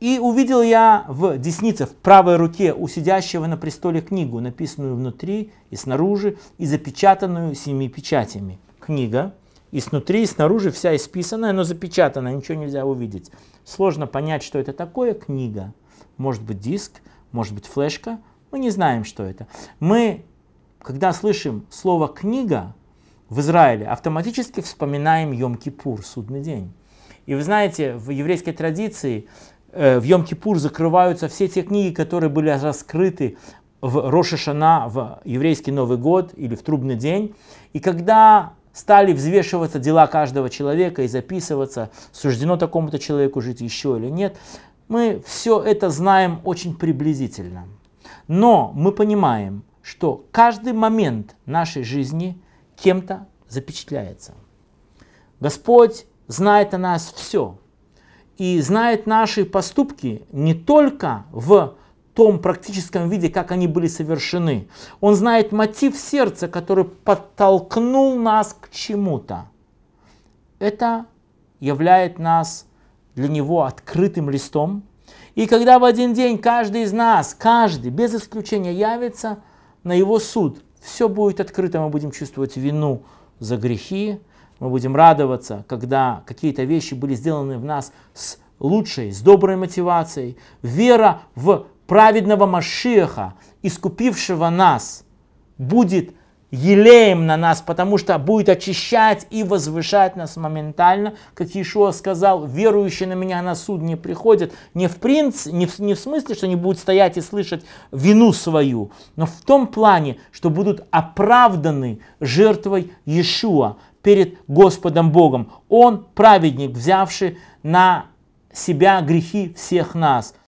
И увидел я в деснице, в правой руке у сидящего на престоле книгу, написанную внутри и снаружи, и запечатанную семи печатями. Книга, и снутри, и снаружи вся исписанная, но запечатанная, ничего нельзя увидеть. Сложно понять, что это такое книга. Может быть диск, может быть флешка, мы не знаем, что это. Мы, когда слышим слово «книга» в Израиле, автоматически вспоминаем Йом-Кипур, судный день. И вы знаете, в еврейской традиции Э, в Йом-Кипур закрываются все те книги, которые были раскрыты в Рошишана, в еврейский Новый год или в трубный день. И когда стали взвешиваться дела каждого человека и записываться, суждено такому-то человеку жить еще или нет, мы все это знаем очень приблизительно. Но мы понимаем, что каждый момент нашей жизни кем-то запечатляется. Господь знает о нас все – и знает наши поступки не только в том практическом виде, как они были совершены. Он знает мотив сердца, который подтолкнул нас к чему-то. Это являет нас для него открытым листом. И когда в один день каждый из нас, каждый, без исключения, явится на его суд, все будет открыто, мы будем чувствовать вину за грехи, мы будем радоваться, когда какие-то вещи были сделаны в нас с лучшей, с доброй мотивацией. Вера в праведного Машиаха, искупившего нас, будет елеем на нас, потому что будет очищать и возвышать нас моментально. Как Иешуа сказал, верующие на меня на суд не приходят. Не в, принц, не в, не в смысле, что они будут стоять и слышать вину свою, но в том плане, что будут оправданы жертвой Иешуа перед Господом Богом. Он праведник, взявший на себя грехи всех нас.